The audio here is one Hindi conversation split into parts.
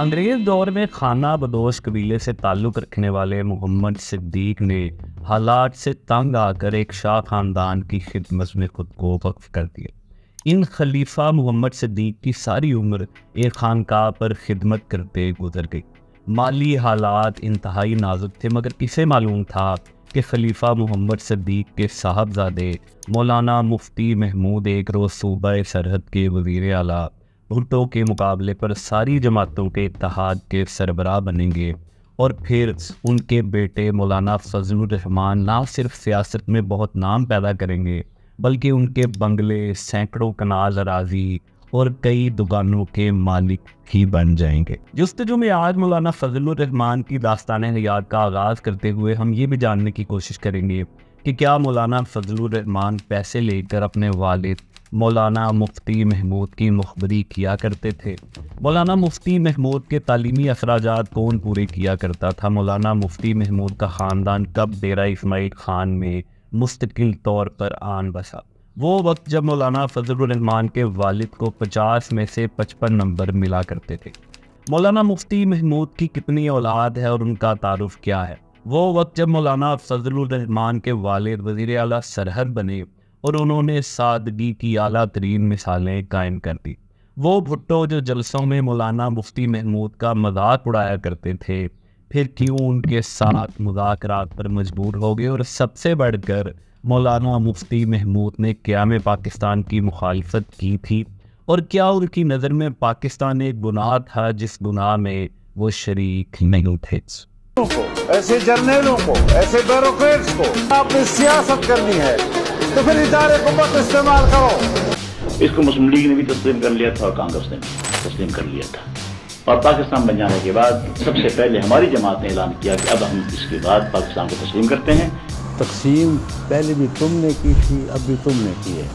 अंग्रेज दौर में खाना बदोश कबीले से ताल्लुक़ रखने वाले मोहम्मद सिद्दीक ने हालात से तंग आकर एक शाह खानदान की खिदमत में खुद को वक्फ कर दिया इन खलीफा मोहम्मद सिद्दीक की सारी उम्र एक खानका पर खिदमत करते गुजर गई माली हालात इंतहाई नाजुक थे मगर किसे मालूम था कि खलीफा मोहम्मद सिद्दीक के साहबजादे मौलाना मुफ्ती महमूद एक रोज़ सूबा सरहद के वजीर आला भुट्टो के मुकाबले पर सारी जमातों के इतिहाद के सरबराह बनेंगे और फिर उनके बेटे मौलाना रहमान ना सिर्फ सियासत में बहुत नाम पैदा करेंगे बल्कि उनके बंगले सैकड़ों कनाल अराजी और कई दुकानों के मालिक ही बन जाएंगे जस्तजु में आज मौलाना रहमान की दास्तान हयात का आगाज़ करते हुए हम ये भी जानने की कोशिश करेंगे कि क्या मौलाना रहमान पैसे लेकर अपने वालिद मौलाना मुफ्ती महमूद की मुखबरी किया करते थे मौलाना मुफ्ती महमूद के तालीमी अखराज कौन पूरे किया करता था मौलाना मुफ्ती महमूद का ख़ानदान कब डेरा इसमाइल ख़ान में मुस्तकिल तौर पर आन बसा वो वक्त जब मौलाना फजलरहमान के वालिद को पचास में से पचपन नंबर मिला करते थे मौलाना मुफ्ती महमूद की कितनी औलाद है और उनका तारुफ क्या है वो वक्त जब मौलाना फजलरहमान के वालिद वज़ी अला सरहद बने और उन्होंने सादगी की अला तरीन मिसालें कायम कर दी वो भुट्टो जो जलसों में मौलाना मुफ्ती महमूद का मजाक उड़ाया करते थे फिर क्यों उनके साथ मुजाकरात पर मजबूर हो गए और सबसे बढ़कर मौलाना मुफ्ती महमूद ने क्या में पाकिस्तान की मुखालफत की थी और क्या उनकी नज़र में पाकिस्तान एक गुनाह था जिस गुनाह में वो शरीक नहीं थे ऐसे जर्नलों को ऐसे को आपने सियासत करनी है तो फिर इदारे मत इस्तेमाल करो इसको मुस्लिम लीग ने भी तस्लीम कर लिया था और कांग्रेस ने भी तस्लीम कर लिया था और पाकिस्तान बन जाने के बाद सबसे पहले हमारी जमात ने ऐलान किया कि अब हम इसके बाद पाकिस्तान को तस्लीम करते हैं तकसीम पहले भी तुमने की थी अब भी तुमने की है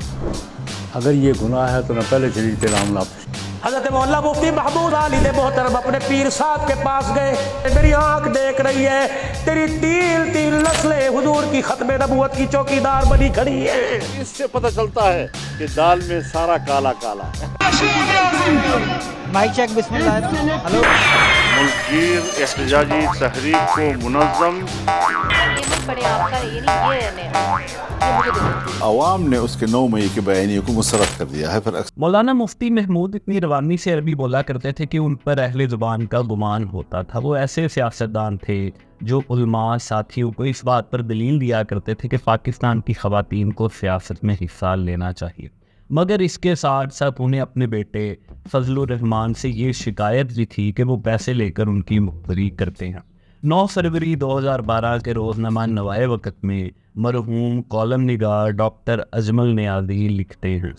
अगर ये गुनाह है तो ना पहले शरीर के नाम हजरत मोहल्ला मुफ्ती महमूद आली ने मोहतरम अपने पीर साहब के पास गए मेरी आंख देख रही है तेरी तील तील नस्ले हुजूर की खत्म नबूत की चौकीदार बनी खड़ी है इससे पता चलता है कि दाल में सारा काला काला माइक चेक हेलो मुल्कीर एहतजाजी तहरीक को मुनजम आवाम ने उसके नौ मई के बयानी को मुसरत कर दिया है मौलाना मुफ्ती महमूद इतनी जवानी से अरबी बोला करते थे कि उन पर अहल ज़ुबान का गुमान होता था वो ऐसे सियासतदान थे जो उलमा साथियों को इस बात पर दलील दिया करते थे कि पाकिस्तान की खवतिन को सियासत में हिस्सा लेना चाहिए मगर इसके साथ साथ उन्हें अपने बेटे फजलान से ये शिकायत भी थी कि वो पैसे लेकर उनकी मुखबरी करते हैं 9 फरवरी 2012 के रोज़नामा नवाए वक़्त में मरहूम कॉलम निगार डॉक्टर अजमल न्याजी लिखते हैं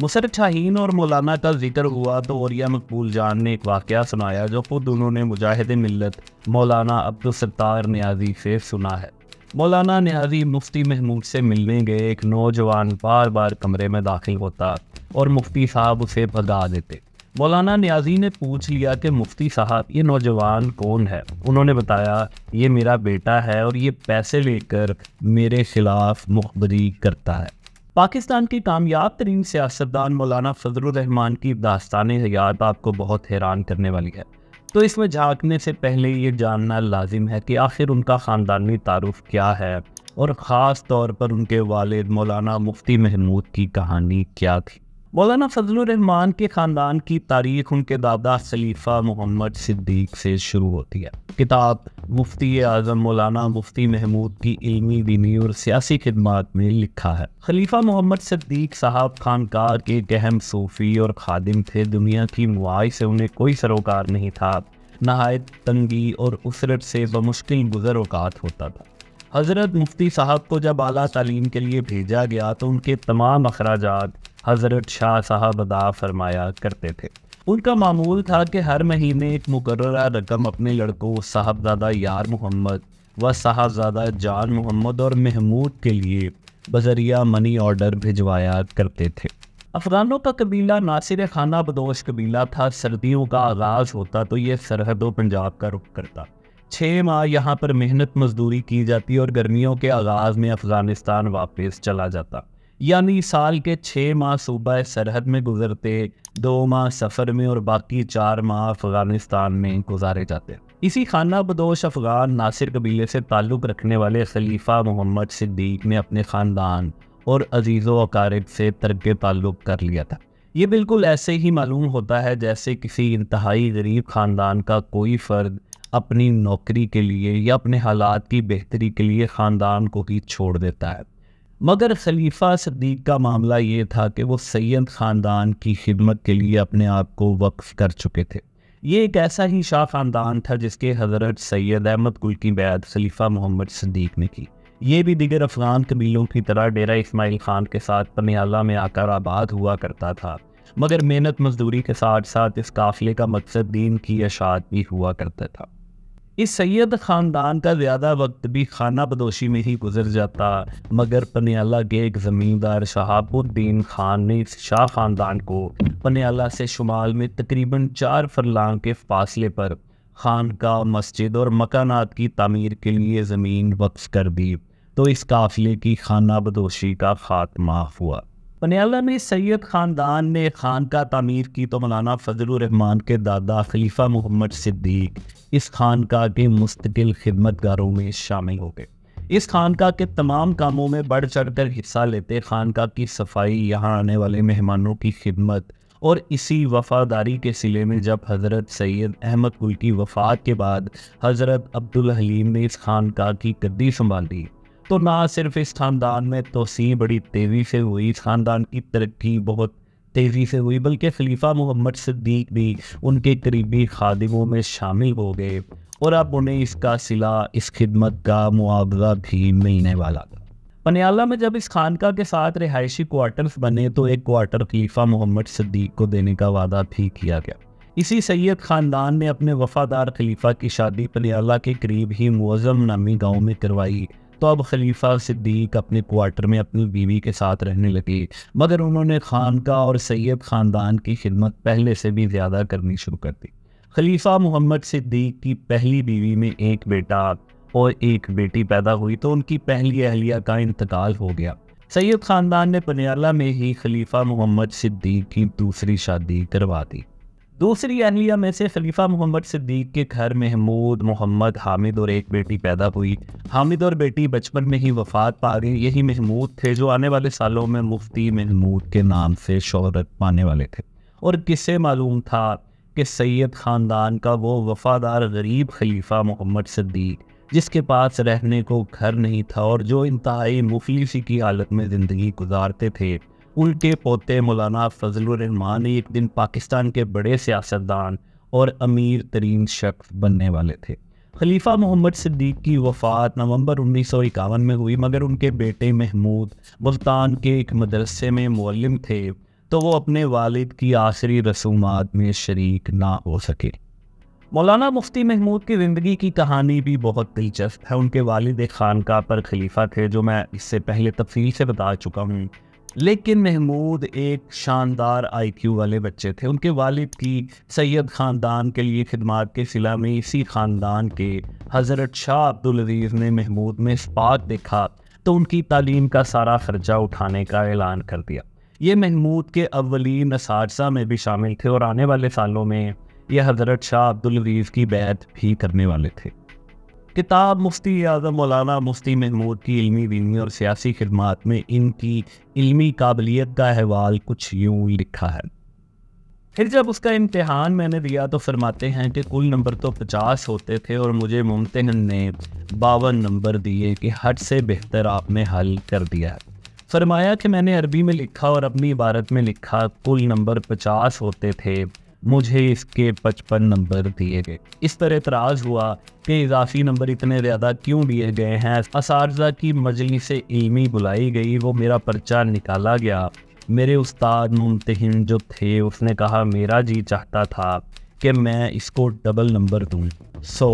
मुसरत शाहीन और मौलाना का जिक्र हुआ तो औरिया मकबूल जान ने एक वाक़ सुनाया जो खुद उन्होंने मुजाहिद मिलत मौलाना अब्दुलसतार न्याजी से सुना है मौलाना न्याजी मुफ्ती महमूद से मिलने गए एक नौजवान बार बार कमरे में दाखिल होता और मुफ्ती साहब उसे भगा देते मौलाना न्याजी ने पूछ लिया कि मुफ्ती साहब ये नौजवान कौन है उन्होंने बताया ये मेरा बेटा है और ये पैसे लेकर मेरे खिलाफ मुखबरी करता है पाकिस्तान के कामयाब तरीन सियासतदान मौलाना फजलरहमान की दास्तान हयात आपको बहुत हैरान करने वाली है तो इसमें झांकने से पहले ये जानना लाजिम है कि आखिर उनका ख़ानदानी तारुफ क्या है और ख़ास तौर पर उनके वालिद मौलाना मुफ्ती महमूद की कहानी क्या थी मौलाना फजलान के ख़ानदान की तारीख उनके दादा सलीफ़ा मोहम्मद सिद्दीक से शुरू होती है किताब मुफ्ती आज़म मौलाना मुफ्ती महमूद की इलमी दीनी और सियासी खदमात में लिखा है खलीफा मोहम्मद सिद्दीक साहब खानकार के गहम अहम सूफ़ी और खादिम थे दुनिया की मुआई से उन्हें कोई सरोकार नहीं था नहायत तंगी और उसरत से बमुश्किल गुजर अवकात होता था हज़रत मुफ्ती साहब को जब आला तालीम के लिए भेजा गया तो उनके तमाम अखराज हज़रत शाह साहब अदा फरमाया करते थे उनका मामूल था कि हर महीने एक मुकर रकम अपने लड़कों साहबजादा यार मोहम्मद व साहबजादा जान मोहम्मद और महमूद के लिए बजरिया मनी ऑर्डर भिजवाया करते थे अफगानों का कबीला नासिर खाना बदोश कबीला था सर्दियों का आगाज होता तो ये सरहदों पंजाब का रुख करता छः माह यहाँ पर मेहनत मजदूरी की जाती और गर्मियों के आगाज़ में अफ़गानिस्तान वापस चला जाता यानी साल के छः माह सूबा सरहद में गुजरते दो माह सफ़र में और बाकी चार माह अफगानिस्तान में गुजारे जाते इसी खाना बदोश अफगान नासिर कबीले से ताल्लुक़ रखने वाले खलीफा मोहम्मद सिद्दीक ने अपने ख़ानदान और अजीज़ो अकारब से तरक ताल्लुक़ कर लिया था ये बिल्कुल ऐसे ही मालूम होता है जैसे किसी इंतहाई गरीब ख़ानदान का कोई फ़र्द अपनी नौकरी के लिए या अपने हालात की बेहतरी के लिए ख़ानदान को ही छोड़ देता है मगर खलीफा सदीक का मामला ये था कि वो सैयद ख़ानदान की खिदमत के लिए अपने आप को वक्फ कर चुके थे ये एक ऐसा ही शाह ख़ानदान था जिसके हजरत सैयद अहमद गुल की बैत खलीफा मोहम्मद सदीक ने की ये भी दिगर अफगान कबीलों की तरह डेरा इसमाइल खान के साथ पनियाला में आकर आबाद हुआ करता था मगर मेहनत मजदूरी के साथ साथ इस काफिले का मकसद दीन की अशात भी हुआ करता था इस सैयद ख़ानदान का ज़्यादा वक्त भी खाना बदोशी में ही गुजर जाता मगर पनियाला के एक ज़मींदार शहाबुद्दीन खान ने इस शाह ख़ानदान को पनियाला से शुमाल में तकरीबन चार फरलांग के फासले पर खानका मस्जिद और मकानात की तमीर के लिए ज़मीन वक्फ कर दी तो इस काफ़िले की खाना बदोशी का ख़ात्मा हुआ पनियाला में सैयद ख़ानदान ने खानका तमीर की तो मौलाना फजलरहमान के दादा खलीफा मोहम्मद सिद्दीक इस खानका के मुस्तकिल खिदमतगारों में शामिल हो गए इस खानका के तमाम कामों में बढ़ चढ़ कर हिस्सा लेते खानका की सफाई यहाँ आने वाले मेहमानों की खिदमत और इसी वफादारी के सिले में जब हज़रत सैयद अहमद गुल की वफ़ात के बाद हज़रत अब्दुल हलीम ने इस खानका की गद्दी संभाल दी तो ना सिर्फ इस खानदान में तोसी बड़ी तेज़ी से हुई इस खानदान की तरक्की बहुत तेज़ी से हुई बल्कि खलीफा मोहम्मद सिद्दीक भी उनके करीबी खादिमों में शामिल हो गए और अब उन्हें इसका सिला इस खिदमत का मुआवजा भी मिलने वाला था पनियाला में जब इस खानका के साथ रिहायशी क्वार्टर्स बने तो एक क्वार्टर खलीफा मोहम्मद सिद्दीक को देने का वादा भी किया गया इसी सैयद ख़ानदान ने अपने वफादार खलीफा की शादी पनियाला के करीब ही मुजम नामी गाँव में करवाई तो अब खलीफा सिद्दीक अपने क्वार्टर में अपनी बीवी के साथ रहने लगे मगर उन्होंने खान का और सैयद ख़ानदान की खिदमत पहले से भी ज़्यादा करनी शुरू कर दी खलीफा मोहम्मद सिद्दीक की पहली बीवी में एक बेटा और एक बेटी पैदा हुई तो उनकी पहली अहलिया का इंतकाल हो गया सैयद ख़ानदान ने पनियाला में ही खलीफा मोहम्मद सिद्दीक की दूसरी शादी करवा दी दूसरी अहलिया में से खलीफा मोहम्मद सिद्दीक के घर महमूद मोहम्मद हामिद और एक बेटी पैदा हुई हामिद और बेटी बचपन में ही वफात पा गई यही महमूद थे जो आने वाले सालों में मुफ्ती महमूद के नाम से शहरत पाने वाले थे और किसे मालूम था कि सैयद ख़ानदान का वो वफादार गरीब खलीफा मोहम्मद सिद्दीक जिसके पास रहने को घर नहीं था और जो इंतहाई मुफलिसी की हालत में ज़िंदगी गुजारते थे उनके पोते मौलाना फजलरहमान एक दिन पाकिस्तान के बड़े सियासतदान और अमीर तरीन शख्स बनने वाले थे खलीफा मोहम्मद सिद्दीक की वफ़ात नवंबर उन्नीस सौ इक्यावन में हुई मगर उनके बेटे महमूद मुल्तान के एक मदरसे में मौलम थे तो वो अपने वालिद की आखिरी रसूमात में शरीक ना हो सके मौलाना मुफ्ती महमूद की ज़िंदगी की कहानी भी बहुत दिलचस्प है उनके वालिद खानका पर खलीफा थे जो मैं इससे पहले तफसील से बता चुका हूँ लेकिन महमूद एक शानदार आईक्यू वाले बच्चे थे उनके वालिद की सैयद ख़ानदान के लिए खिदमत के सिला में इसी ख़ानदान के हज़रत शाह अब्दुल अजीज़ ने महमूद में इस्पाक देखा तो उनकी तालीम का सारा खर्चा उठाने का ऐलान कर दिया ये महमूद के अवलिन असारसा में भी शामिल थे और आने वाले सालों में यह हज़रत शाह अब्दुल अजीज़ की बैत भी करने वाले थे किताब मुफ्ती आज़म मौलाना मुफ्ती महमूद की इलमी बिलमी और सियासी खदमात में इनकी इलमी काबिलियत का अहवाल कुछ यूँ लिखा है फिर जब उसका इम्तहान मैंने दिया तो फरमाते हैं कि कुल नंबर तो पचास होते थे और मुझे मुमतहन ने बावन नंबर दिए कि हट से बेहतर आपने हल कर दिया है फरमाया कि मैंने अरबी में लिखा और अपनी इबारत में लिखा कुल नंबर पचास होते थे मुझे इसके पचपन नंबर दिए गए इस तरह इतराज हुआ कि इजाफी नंबर इतने ज़्यादा क्यों दिए गए हैं असारजा की मजली से इलमी बुलाई गई वो मेरा पर्चा निकाला गया मेरे उस्ताद मुमतहन जो थे उसने कहा मेरा जी चाहता था कि मैं इसको डबल नंबर दूँ सो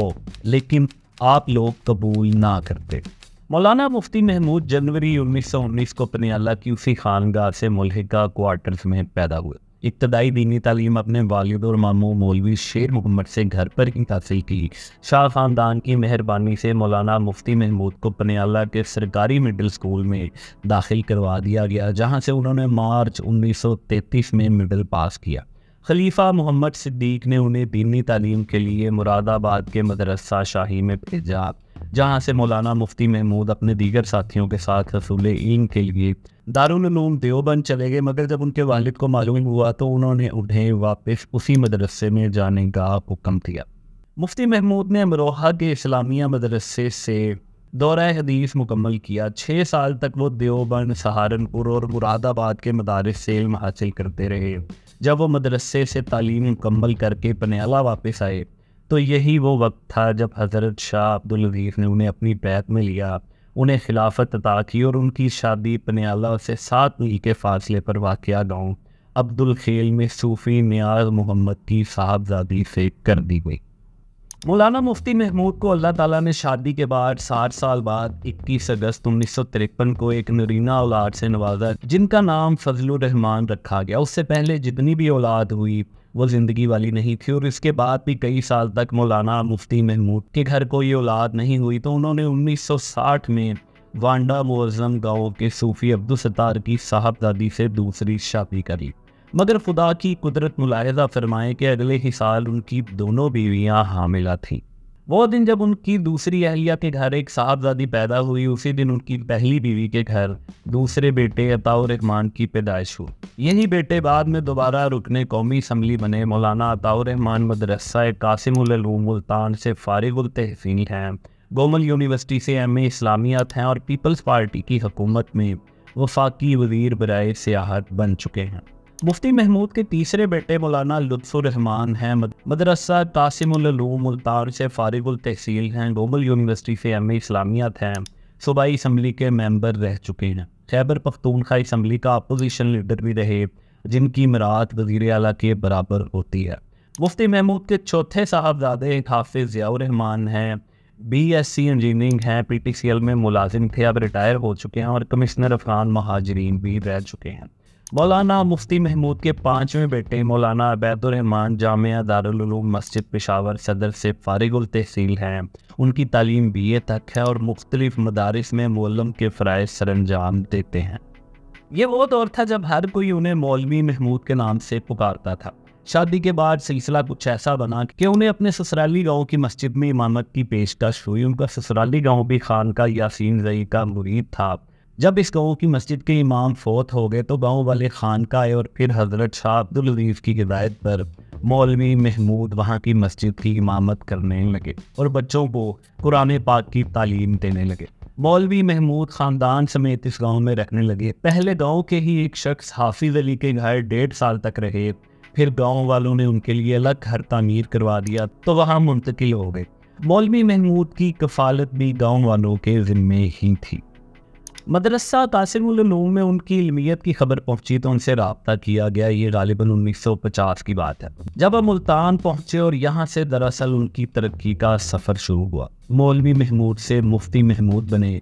लेकिन आप लोग कबूल ना करते मौलाना मुफ्ती महमूद जनवरी 1919 को पनियाला की उसी खानगाह से मुलहिका क्वार्टर्स में पैदा हुए इब्तदाई दीनी तालीम अपने वालद और मामू मौलवी शेर मोहम्मद से घर पर ही हासिल की शाह खानदान की मेहरबानी से मौलाना मुफ्ती महमूद को पनियाला के सरकारी मिडिल स्कूल में दाखिल करवा दिया गया जहाँ से उन्होंने मार्च 1933 में मिडिल पास किया खलीफा मोहम्मद सिद्दीक ने उन्हें दीनी तालीम के लिए मुरादाबाद के मदरसा शाही में भेजा जहाँ से मौलाना मुफ्ती महमूद अपने दीगर साथियों के साथ रसूल इन के लिए दारूम देवबंद चले गए मगर जब उनके वालिद को मालूम हुआ तो उन्होंने उन्हें वापस उसी मदरसे में जाने का हुक्म दिया मुफ्ती महमूद ने अमरोहा के इस्लामिया मदरसे से दौरा हदीस मुकम्मल किया छः साल तक वो देवबंद सहारनपुर और मुरादाबाद के मदारस से इल्म हासिल करते रहे जब वो मदरसे से तालीम मुकम्मल करके पनियाला वापस आए तो यही वो वक्त था जब हज़रत शाह अब्दुल अजीज़ ने उन्हें अपनी बैत में लिया उन्हें खिलाफत अदा की और उनकी शादी पनियाला से सात मील के फासले पर वाक़ गाँव अब्दुल खेल में सूफ़ी न्याज मोहम्मद की साहबजादी से कर दी गई मौलाना मुफ्ती महमूद को अल्लाह ताला ने शादी के बाद सात साल बाद 21 अगस्त उन्नीस सौ तिरपन को एक नरीना औलाद से नवाजा जिनका नाम फज़ल रहमान रखा गया उससे पहले जितनी भी औलाद हुई वो ज़िंदगी वाली नहीं थी और इसके बाद भी कई साल तक मौलाना मुफ्ती महमूद के घर को ये औलाद नहीं हुई तो उन्होंने 1960 में वांडा मुआजम गाँव के सूफ़ी अब्दुलसतार की साहबदादी से दूसरी शादी करी मगर खुदा की कुदरत मुलाहजा फरमाए कि अगले ही साल उनकी दोनों बीवियाँ हामिला थीं वो दिन जब उनकी दूसरी अहलिया के घर एक साहबजादी पैदा हुई उसी दिन उनकी पहली बीवी के घर दूसरे बेटे रहमान की पैदाइश हुई यही बेटे बाद में दोबारा रुकने कौमी असम्बली बने मौलाना रहमान मदरसा कासिम मुल्तान से फारिग तहसीन हैं गोमल यूनिवर्सिटी से एम ए इस्लामियात हैं और पीपल्स पार्टी की हकूमत में वफाकी वजीर बरए सियाहत बन चुके हैं मुफ्ती महमूद के तीसरे बेटे मौलाना लुत्फ़ुररहमान हैं मदरसा तासिमूम उल्तार से फ़ारिग तहसील हैं ग्लोबल यूनिवर्सिटी से एम इस्लामियात हैं सूबाई इसम्बली के मेंबर रह चुके हैं खैबर पख्तूनखा इसम्बली का अपोजिशन लीडर भी रहे जिनकी मरात वजीर अला के बराबर होती है मुफ्ती महमूद के चौथे साहबजादे हाफि ज़ियाउररहमान हैं बी एस सी इंजीनियरिंग हैं पी टी सी एल में मुलाजिम थे अब रिटायर हो चुके हैं और कमिश्नर अफगान महाजरीन भी रह चुके हैं मौलाना मुफ्ती महमूद के पाँचवें बेटे मौलाना अबैदुररहमान जामिया दारुलूम मस्जिद पेशावर सदर से फारिगुल तहसील हैं उनकी तालीम बी ए तक है और मुख्तलिफ मदारस में मौलम के सर अंजाम देते हैं ये वो दौर था जब हर कोई उन्हें मौलवी महमूद के नाम से पुकारता था शादी के बाद सिलसिला कुछ ऐसा बना कि उन्हें अपने ससुराली गांव की मस्जिद में इमामत की पेशकश हुई उनका ससुराली गांव भी खान का यासीन जई का मुरीद था जब इस गाँव की मस्जिद के इमाम फोत हो गए तो गाँव वाले ख़ान खानका और फिर हजरत शाह अब्दुलरीफ की हिदायत पर मौलवी महमूद वहाँ की मस्जिद की इमामत करने लगे और बच्चों को कुरान पाक की तालीम देने लगे मौलवी महमूद ख़ानदान समेत इस गांव में रखने लगे पहले गांव के ही एक शख्स हाफिज अली के घर डेढ़ साल तक रहे फिर गांव वालों ने उनके लिए अलग घर तामीर करवा दिया तो वहाँ मुंतकिल हो गए मौलवी महमूद की कफालत भी गांव वालों के ज़िम्मे ही थी मदरसा उलूम में उनकी इलमियत की खबर पहुंची तो उनसे रबता किया गया ये गालिबा 1950 की बात है जब वह मुल्तान पहुंचे और यहाँ से दरअसल उनकी तरक्की का सफ़र शुरू हुआ मौलवी महमूद से मुफ्ती महमूद बने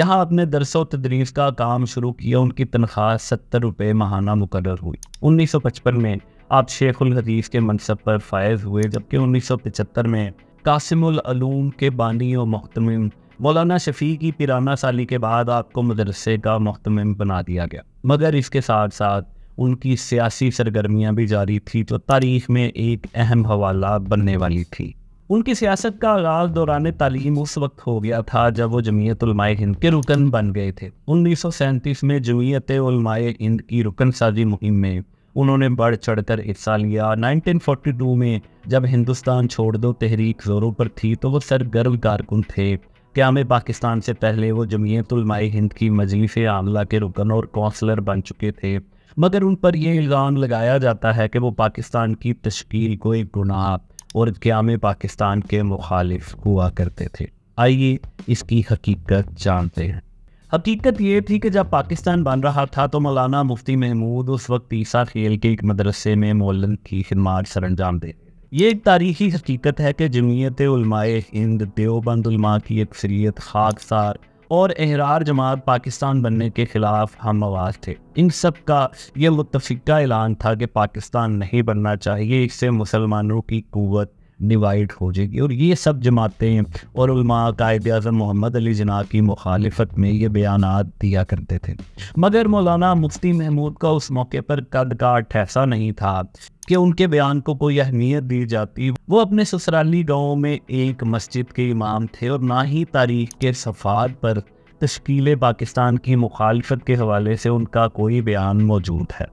यहाँ अपने दरसो तदरीस का काम शुरू किया उनकी तनख्वाह सत्तर रुपये माहाना मुकर हुई उन्नीस सौ पचपन में आप शेखुल हदीस के मनसब पर फायज हुए जबकि उन्नीस सौ पचहत्तर में कासिमूम के बानी और महतमिन मौलाना शफी की पिराना साली के बाद आपको मदरसे का महतम बना दिया गया मगर इसके साथ साथ उनकी सियासी सरगर्मियां भी जारी थी तो तारीख में एक अहम हवाला बनने वाली थी उनकी सियासत का आगाज दौरान तालीम उस वक्त हो गया था जब वो जमीयत हिंद के रुकन बन गए थे उन्नीस सौ सैंतीस में जमीयत हिंद की रुकन साजी मुहिम में उन्होंने बढ़ चढ़कर हिस्सा लिया 1942 में जब हिंदुस्तान छोड़ दो तहरीक ज़ोरों पर थी तो वो सरगर्व कारकुन थे क्याम पाकिस्तान से पहले वो जमीयतमाई हिंद की मजलिस आमला के रुकन और कौंसलर बन चुके थे मगर उन पर यह इल्ज़ाम लगाया जाता है कि वो पाकिस्तान की तश्कील को एक गुनाह और क्याम पाकिस्तान के मुखालिफ हुआ करते थे आइए इसकी हकीकत जानते हैं हकीकत ये थी कि जब पाकिस्तान बन रहा था तो मौलाना मुफ्ती महमूद उस वक्त ईसा खेल के एक मदरसे में मोलन की खिदमात सरंजाम दे रहे ये एक तारीखी हकीकत है कि जमीयत उलमाए हिंद देवबंद की अक्सरियत खाकसार और एहरार जमात पाकिस्तान बनने के खिलाफ हम आवाज़ थे इन सब का ये मुतफ़ा ऐलान था कि पाकिस्तान नहीं बनना चाहिए इससे मुसलमानों की क़वत डिवाइड हो जाएगी और ये सब जमातें और कायद अजम मोहम्मद अली जना की मुखालफत में ये बयान दिया करते थे मगर मौलाना मुफ्ती महमूद का उस मौके पर कद का ठहसा नहीं था कि उनके बयान को कोई अहमियत दी जाती वो अपने ससुराली गाँव में एक मस्जिद के इमाम थे और ना ही तारीख के सफात पर तश्कील पाकिस्तान की मुखालफत के हवाले से उनका कोई बयान मौजूद है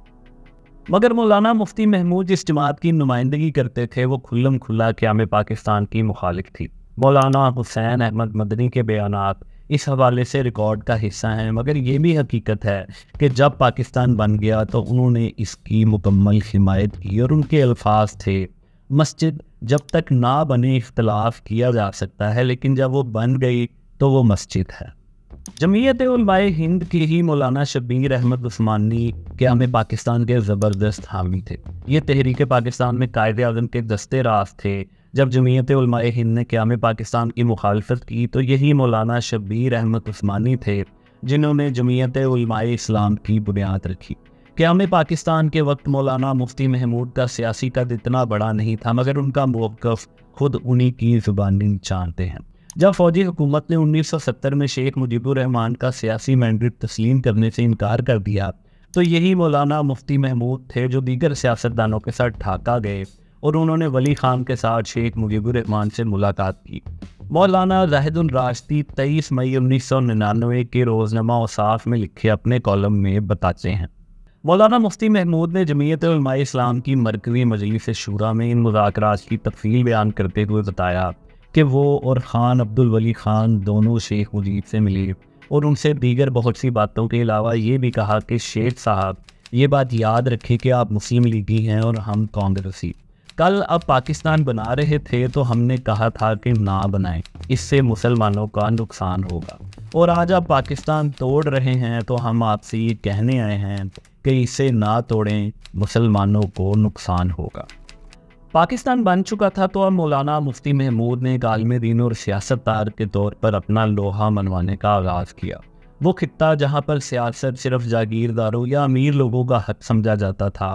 मगर मौलाना मुफ्ती महमूद जिस जमात की नुमाइंदगी करते थे वो खुल्लम खुल्ला क्याम पाकिस्तान की मुखालिफ थी मौलाना हुसैन अहमद मदनी के बयान इस हवाले से रिकॉर्ड का हिस्सा हैं मगर ये भी हकीकत है कि जब पाकिस्तान बन गया तो उन्होंने इसकी मुकम्मल हिमायत की और उनके अल्फाज थे मस्जिद जब तक ना बने इख्तलाफ किया जा सकता है लेकिन जब वो बन गई तो वो मस्जिद है जमीयत उलमाए हिंद के ही मौलाना शबीर अहमद उस्मानी के हमें पाकिस्तान के ज़बरदस्त हामी थे ये तहरीक पाकिस्तान में कायद अजम के दस्ते रास थे जब जमीयत उलमाए हिंद ने क्या पाकिस्तान की मुखालफत की तो यही मौलाना शबीर अहमद उस्मानी थे जिन्होंने जमीयत उलमाए इस्लाम की बुनियाद रखी क्या पाकिस्तान के वक्त मौलाना मुफ्ती महमूद का सियासी कद इतना बड़ा नहीं था मगर उनका मौक़ खुद उन्हीं की ज़ुबानी जानते हैं जब फौजी हुकूमत ने 1970 में शेख मुजीबुर रहमान का सियासी मैंडेट तस्लीम करने से इनकार कर दिया तो यही मौलाना मुफ्ती महमूद थे जो दीगर सियासतदानों के साथ ढाका गए और उन्होंने वली खान के साथ शेख मुजीबुर रहमान से मुलाकात की मौलाना जाहिदुल तेईस मई उन्नीस सौ निन्यानवे के रोज़नमा उसाफ़ में लिखे अपने कॉलम में बताते हैं मौलाना मुफ्ती महमूद ने जमीयत इस्लाम की मरकजी मजलिस शूरा में इन मुजाकर की तफसील बयान करते हुए बताया कि वो और ख़ान अब्दुल वली ख़ान दोनों शेख मुजीब से मिले और उनसे दीगर बहुत सी बातों के अलावा ये भी कहा कि शेख साहब ये बात याद रखें कि आप मुस्लिम लीगी हैं और हम कांग्रेसी कल अब पाकिस्तान बना रहे थे तो हमने कहा था कि ना बनाएं इससे मुसलमानों का नुकसान होगा और आज आप पाकिस्तान तोड़ रहे हैं तो हम आपसे ये कहने आए हैं कि इसे ना तोड़ें मुसलमानों को नुकसान होगा पाकिस्तान बन चुका था तो अब मौलाना मुफ्ती महमूद ने गालम दीन और सियासतदार के तौर पर अपना लोहा मनवाने का आगाज़ किया वो खत्ता जहाँ पर सियासत सिर्फ जागीरदारों या अमीर लोगों का हक समझा जाता था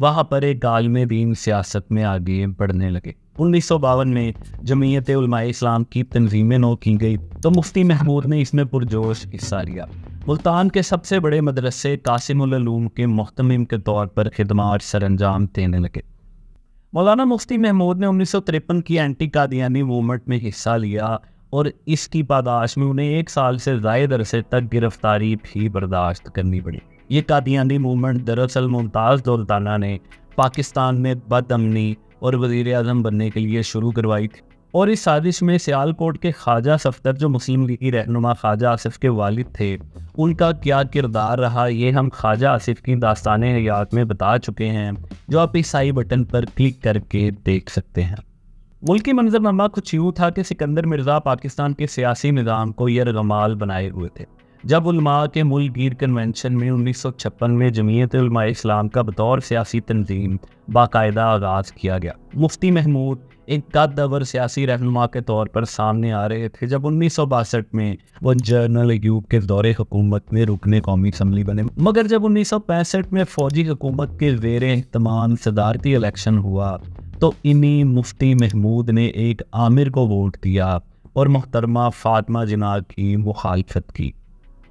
वहाँ पर एक गालम दीन सियासत में आगे बढ़ने लगे उन्नीस सौ बावन में जमीयत इस्लाम की तनजीमें नौ की गई तो मुफ्ती महमूद ने इसमें पुरजोश हिस्सा लिया मुल्तान के सबसे बड़े मदरसे कासिमलूम के महतम के तौर पर सर सरंजाम देने लगे मौलाना मुफ्ती महमूद ने उन्नीस की एंटी कादियानी मूवमेंट में हिस्सा लिया और इसकी पादाश में उन्हें एक साल से जायद अरसे तक गिरफ्तारी भी बर्दाश्त करनी पड़ी ये कादियानी मूवमेंट दरअसल मुमताज़ दौलताना ने पाकिस्तान में बदअमनी और वजीर अजम बनने के लिए शुरू करवाई थी और इस साजिश में सियालकोट के ख्वाजा सफदर जो मुस्लिम लीग की रहनुमा ख्वाजा आसिफ के वालिद थे उनका क्या किरदार रहा ये हम ख्वाजा आसिफ की दास्तान हयात में बता चुके हैं जो आप इस आई बटन पर क्लिक करके देख सकते हैं मुल्क की मंजरनामा कुछ यूँ था कि सिकंदर मिर्ज़ा पाकिस्तान के सियासी निज़ाम को यरगमाल बनाए हुए थे जब उलमा के गिर कन्वेंशन में उन्नीस सौ छप्पन में जमीयत इस्लाम का बतौर सियासी तंजीम बाकायदा आगाज़ किया गया मुफ्ती महमूद एक कादवर सियासी रहनुमा के तौर पर सामने आ रहे थे जब उन्नीस में वो जनरल यूब के दौरे हुकूमत में रुकने कौमी असम्बली बने मगर जब उन्नीस सौ पैंसठ में फौजी हुकूमत के जेर तमाम सदारती इलेक्शन हुआ तो इन्हीं मुफ्ती महमूद ने एक आमिर को वोट दिया और मोहतरमा फातमा जना की मुखालफत की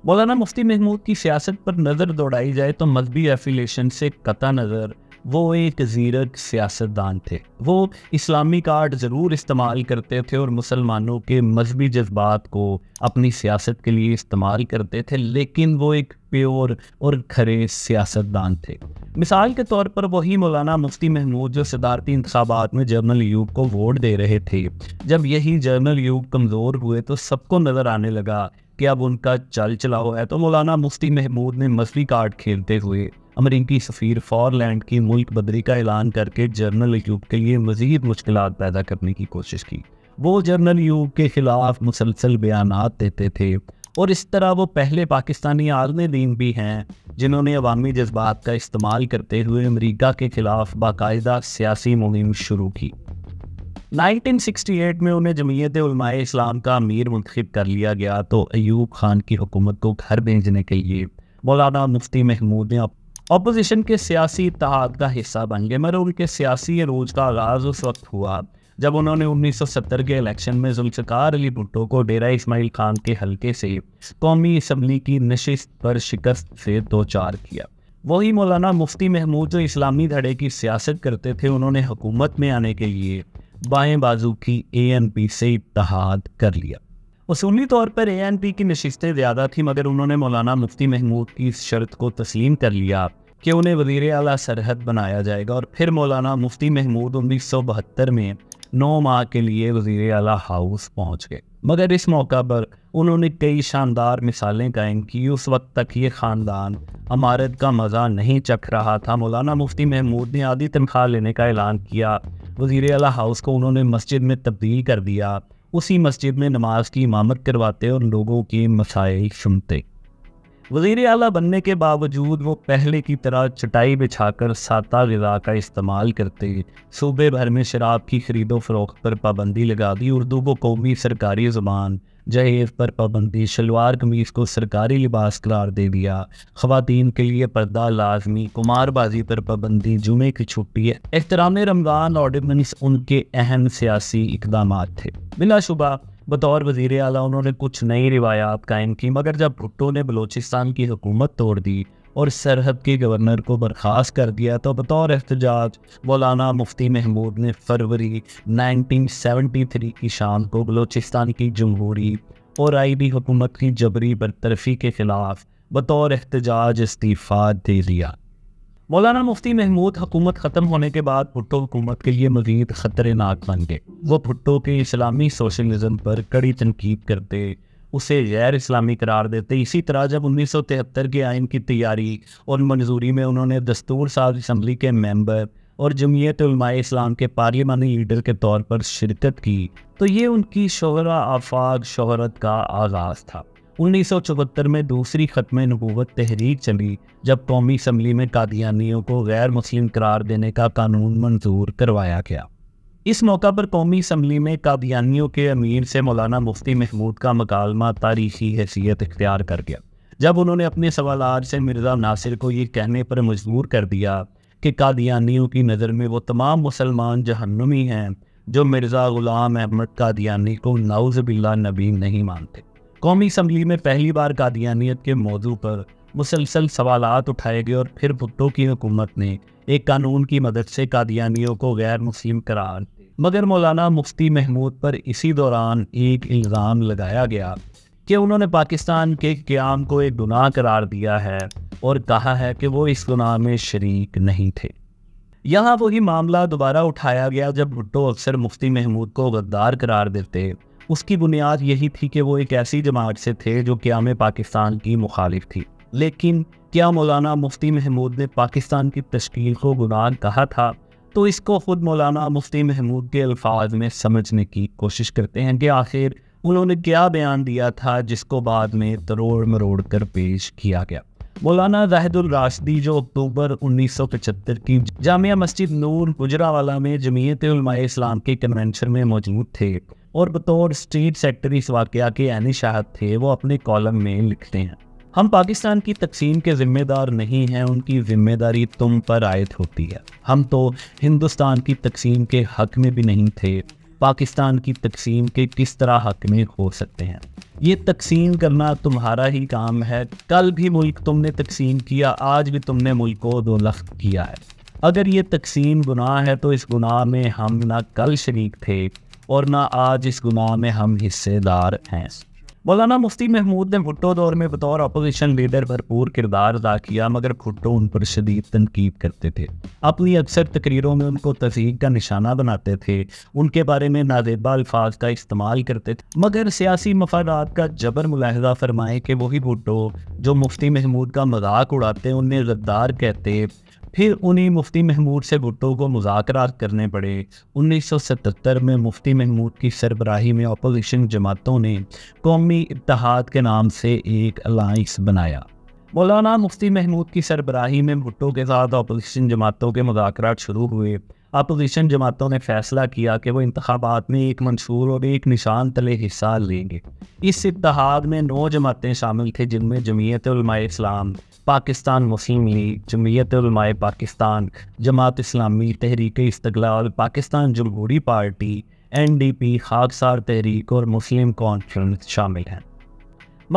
मौलाना मुफ्ती महमूद की सियासत पर नज़र दौड़ाई जाए तो मजहबी एफिलेशन से कता नज़र वो एक जीरक सियासतदान थे वो इस्लामी कार्ड ज़रूर इस्तेमाल करते थे और मुसलमानों के मजहबी जज्बात को अपनी सियासत के लिए इस्तेमाल करते थे लेकिन वो एक प्योर और खरे सियासतदान थे मिसाल के तौर पर वही मौलाना मुफ्ती महमूद जो सदारती इंतबात में जर्नल यूग को वोट दे रहे थे जब यही जर्नल यूग कमज़ोर हुए तो सबको नज़र आने लगा कि अब उनका चल चलाओ है तो मौलाना मुफ्ती महमूद ने मसली कार्ड खेलते हुए अमरीकी सफ़ीर फॉरलैंड की मुल्क बदरी का ऐलान करके जर्नल यूब के लिए मज़ीद मुश्किल पैदा करने की कोशिश की वो जर्नल यूब के ख़िलाफ़ मुसलसल बयान देते थे और इस तरह वो पहले पाकिस्तानी आलम दीन भी हैं जिन्होंने अवामी जज्बात का इस्तेमाल करते हुए अमरीका के ख़िलाफ़ बाकायदा सियासी मुहिम शुरू की 1968 में उन्हें जमीयत उलमाए इस्लाम का अमीर मुंतब कर लिया गया तो अयूब खान की हुकूमत को घर भेजने के लिए मौलाना मुफ्ती महमूद ने अपोजिशन के सियासी इतिहाद का हिस्सा बन गए मगर उनके सियासी अरूज का आगाज़ उस वक्त हुआ जब उन्होंने 1970 के इलेक्शन में जुल्फ़ार अली भुट्टो को डेरा इसमाइल खान के हलके से कौमी इसम्बली की नशस्त पर शिकस्त से दो चार किया वही मौलाना मुफ्ती महमूद जो इस्लामी धड़े की सियासत करते थे उन्होंने हुकूमत में आने के लिए बाएं बाजू की ए से इतहाद कर लिया असूली तौर पर ए की नशस्तें ज़्यादा थी मगर उन्होंने मौलाना मुफ्ती महमूद की इस शर्त को तस्लीम कर लिया कि उन्हें वजीर अला सरहद बनाया जाएगा और फिर मौलाना मुफ्ती महमूद उन्नीस सौ बहत्तर में नौ माह के लिए वजीर अला हाउस पहुंच गए मगर इस मौका पर उन्होंने कई शानदार मिसालें कायम की उस वक्त तक ये ख़ानदान अमारत का मज़ा नहीं चख रहा था मौलाना मुफ्ती महमूद ने आधी तनख्वाह लेने का ऐलान किया वजीर अला हाउस को उन्होंने मस्जिद में तब्दील कर दिया उसी मस्जिद में नमाज की इमामत करवाते और लोगों के मसाइल सुनते वजीर अला बनने के बावजूद वो पहले की तरह चटाई बिछाकर साता गज़ा का इस्तेमाल करते सूबे भर में शराब की खरीदो फरोख्त पर पाबंदी लगा दी उर्दू को कौमी सरकारी ज़ुबान जहेज पर पाबंदी शलवार कमीज़ को सरकारी लिबास करार दे दिया खुतिन के लिए पर्दा लाजमी कुमारबाजी पर पाबंदी जुमे की छुट्टी एहतराम रमज़ान ऑर्डिनेंस उनके अहम सियासी इकदाम थे बिलाशुबा बतौर वजीर अला उन्होंने कुछ नई रिवायात कायम की मगर जब भुट्टो ने बलोचिस्तान की हुकूमत तोड़ दी और सरहद के गवर्नर को बर्खास्त कर दिया तो बतौर एहतजाज मौलाना मुफ्ती महमूद ने फरवरी 1973 की शाम को बलोचिस्तान की जमहूरी और आईबी हुकूमत की जबरी बरतरफी के ख़िलाफ़ बतौर एहतजाज इस्तीफ़ा दे दिया मौलाना मुफ्ती महमूद हुकूमत ख़त्म होने के बाद भुट्टो हुकूमत के लिए मजीद ख़तरनाक बन गए वह भुट्टो के इस्लामी सोशलिज़म पर कड़ी तनकीद करते उसे गैर इस्लामी करार देते इसी तरह जब उन्नीस सौ तिहत्तर के आइन की तैयारी और मंजूरी में उन्होंने दस्तूर साज इसम्बली के मेम्बर और जमीयत इस्लाम के पार्लियामानी लीडर के तौर पर शिरकत की तो ये उनकी शहरा आफाक शहरत का आगाज़ था उन्नीस में दूसरी खत्म नबूवत तहरीक चली जब कौमी असम्बली में कादियानियों को गैर मुस्लिम करार देने का कानून मंजूर करवाया गया इस मौका पर कौमी असम्बली में कादियानियों के अमीर से मौलाना मुफ्ती महमूद का मकालमा तारीखी हैसियत इख्तियार कर गया जब उन्होंने अपने सवाल से मिर्ज़ा नासिर को ये कहने पर मजबूर कर दिया कि कादियानियों की नज़र में वो तमाम मुसलमान जहनुमी हैं जो मिर्ज़ा ग़ुलाम अहमद कादियानी को नाउज़बिल्ला नबी नहीं मानते कौमी असम्बली में पहली बार कादियानियत के मौजू पर मुसलसल सवाल उठाए गए और फिर भुट्टो की हुकूमत ने एक कानून की मदद से कादियानियों को गैर मुसीम करार मगर मौलाना मुफ्ती महमूद पर इसी दौरान एक इल्ज़ाम लगाया गया कि उन्होंने पाकिस्तान के क्याम को एक गुनाह करार दिया है और कहा है कि वो इस गुनाह में शरीक नहीं थे यहाँ वही मामला दोबारा उठाया गया जब भुट्टो अक्सर मुफ्ती महमूद को गद्दार करार देते उसकी बुनियाद यही थी कि वो एक ऐसी जमात से थे जो क्याम पाकिस्तान की मुखालिफ थी लेकिन क्या मौलाना मुफ्ती महमूद ने पाकिस्तान की तश्ल को गुनाह कहा था तो इसको ख़ुद मौलाना मुफ्ती महमूद के अल्फाज में समझने की कोशिश करते हैं कि आखिर उन्होंने क्या बयान दिया था जिसको बाद में तरोड़ मरोड़ कर पेश किया गया मौलाना जाहिदुल राशदी जो अक्टूबर 1975 की जामिया मस्जिद नूर गुजरावाला में जमीयत इस्लाम के कन्वेंशन में मौजूद थे और बतौर स्टेट सेक्रेटरी इस वाक़ के यानी शाह थे वो अपने कॉलम में लिखते हैं हम पाकिस्तान की तकसीम के ज़िम्मेदार नहीं हैं उनकी ज़िम्मेदारी तुम पर आयद होती है हम तो हिंदुस्तान की तकसीम के हक में भी नहीं थे पाकिस्तान की तकसीम के किस तरह हक में हो सकते हैं ये तकसीम करना तुम्हारा ही काम है कल भी मुल्क तुमने तकसीम किया आज भी तुमने मुल्क को दो लख्त किया है अगर ये तकसीम गुनाह है तो इस गुनाह में हम ना कल शरीक थे और ना आज इस गुनाह में हम हिस्सेदार हैं मौलाना मुफ्ती महमूद ने भुट्टो दौर में बतौर अपोजिशन लीडर भरपूर किरदार अदा किया मगर भुट्टो उन पर शदीद तनकीद करते थे अपनी अक्सर तकरीरों में उनको तजीक का निशाना बनाते थे उनके बारे में नाजेबा अल्फाज का इस्तेमाल करते थे मगर सियासी मफादात का जबर मुलाहजा फरमाए कि वही भुट्टो जो मुफ्ती महमूद का मजाक उड़ाते उन्हें गद्दार कहते फिर उन्हें मुफ्ती महमूद से भुट्टो को मुजाकर करने पड़े 1977 में मुफ्ती महमूद की सरबराही में अपोजिशन जमातों ने कौमी इतिहाद के नाम से एक अलाइंस बनाया मौलाना मुफ्ती महमूद की सरबराही में भुट्टो के साथ अपोजिशन जमातों के मुजाकर शुरू हुए अपोजिशन जमातों ने फैसला किया कि वो इंतबात में एक मंशूर और एक निशान तले हिस्सा लेंगे इस इतिहाद में नौ जमातें शामिल थे जिनमें Jamiat Islam Pakistan Muslim League Jamiat Pakistan Jamaat Islami Tehreek Istiqlal Pakistan Jamhoori Party N D P Khaksar Tehreek और मुस्लिम कॉन्फ्रेंस शामिल हैं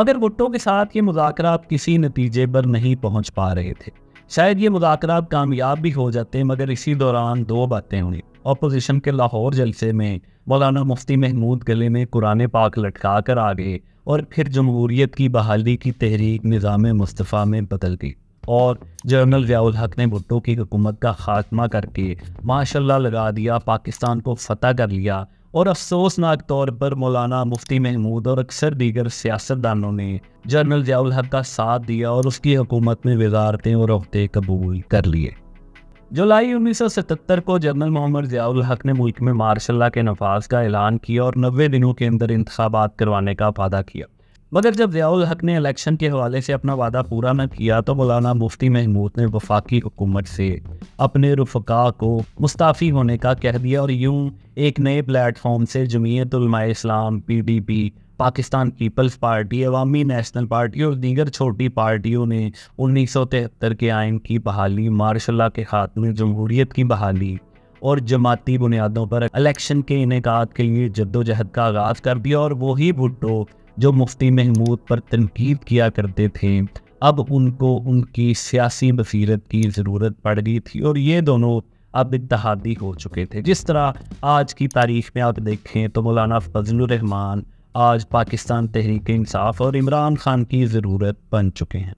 मगर भुट्टो के साथ ये मुजाकर किसी नतीजे पर नहीं पहुँच पा रहे थे शायद ये मुदाकर कामयाब भी हो जाते हैं मगर इसी दौरान दो बातें हुई अपोजिशन के लाहौर जलसे में मौलाना मुफ्ती महमूद गले में कुरान पाक लटका कर आ गए और फिर जमहूरीत की बहाली की तहरीक निज़ाम मुस्तफ़ा में बदल गई और जनरल जयाल हक ने भुट्टो की हुकूमत का खात्मा करके माशाल्लाह लगा दिया पाकिस्तान को फतह कर लिया और अफसोसनाक तौर पर मौलाना मुफ्ती महमूद और अक्सर दीगर सियासतदानों ने जनरल जयाल हक का साथ दिया और उसकी हुकूमत में वजारतें और अहदे कबूल कर लिए जुलाई 1977 को जनरल मोहम्मद जयाल हक ने मुल्क में मार्शल के नफाज का ऐलान किया और नबे दिनों के अंदर इंतबात करवाने का वादा किया मगर जब ज़ियाउल हक ने इलेक्शन के हवाले से अपना वादा पूरा न किया तो मौलाना मुफ्ती महमूद ने वफाकी हुकूमत से अपने रुफका को मुस्ताफ़ी होने का कह दिया और यूं एक नए प्लेटफॉर्म से Jamiat Islam P D P Pakistan Peoples Party Awami National Party और दीगर छोटी पार्टियों ने उन्नीस सौ तिहत्तर के आइन की बहाली मार्शल के हाथ में जमहूरीत की बहाली और जमाती बुनियादों पर इलेक्शन के इनका के लिए जद्दोजहद का आगाज़ कर दिया और वही भुट्टो जो मुफ्ती महमूद पर तनकीद किया करते थे अब उनको उनकी सियासी बसीरत की ज़रूरत पड़ गई थी और ये दोनों अब इतहादी हो चुके थे जिस तरह आज की तारीख में आप देखें तो मौलाना फजलरहमान आज पाकिस्तान तहरीक इंसाफ और इमरान खान की ज़रूरत बन चुके हैं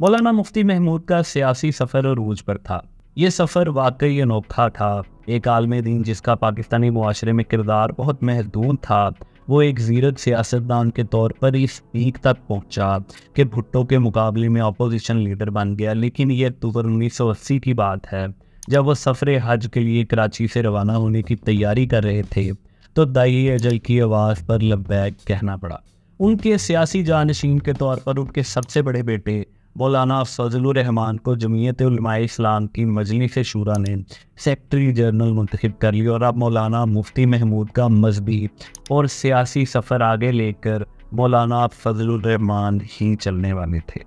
मौलाना मुफ्ती महमूद का सियासी सफ़र अरूज पर था ये सफ़र वाकई अनोखा था एक आलम दिन जिसका पाकिस्तानी माशरे में किरदार बहुत महदूद था वो एक जीरक सियासतदान के तौर पर इस पीक तक पहुंचा कि भुट्टो के मुकाबले में अपोजिशन लीडर बन गया लेकिन ये अक्टूबर तो अस्सी की बात है जब वो सफर हज के लिए कराची से रवाना होने की तैयारी कर रहे थे तो दाई अजल की आवाज़ पर लब्बैक कहना पड़ा उनके सियासी जानशीन के तौर पर उनके सबसे बड़े बेटे मौलाना फजलरहमान को जमीयत इस्लाम की मजलिस शूरा ने सेक्रटरी जनरल मंतखब कर लिया और अब मौलाना मुफ्ती महमूद का मजहबी और सियासी सफ़र आगे लेकर मौलाना फजलरहमान ही चलने वाले थे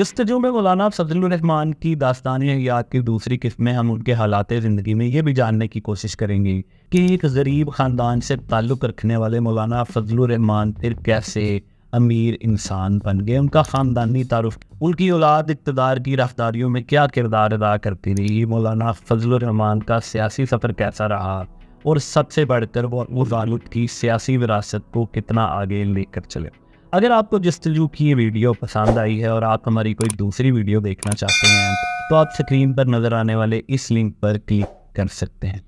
जिस तजुब में मौलाना फजलरहमान की दास्तानी याद की दूसरी किस्म में हम उनके हालात ज़िंदगी में ये भी जानने की कोशिश करेंगे कि एक गरीब ख़ानदान से ताल्लुक़ रखने वाले मौलाना फजलरहमान फिर कैसे अमीर इंसान बन गए उनका ख़ानदानी तारफ़ उनकी औलाद इकतदार की रफ्तारियों में क्या किरदार अदा करती रही मौलाना फजलरहमान का सियासी सफ़र कैसा रहा और सबसे बढ़कर वो वजालत की सियासी विरासत को कितना आगे लेकर चले अगर आपको जस्तजू की ये वीडियो पसंद आई है और आप हमारी कोई दूसरी वीडियो देखना चाहते हैं तो आप स्क्रीन पर नज़र आने वाले इस लिंक पर क्लिक कर सकते हैं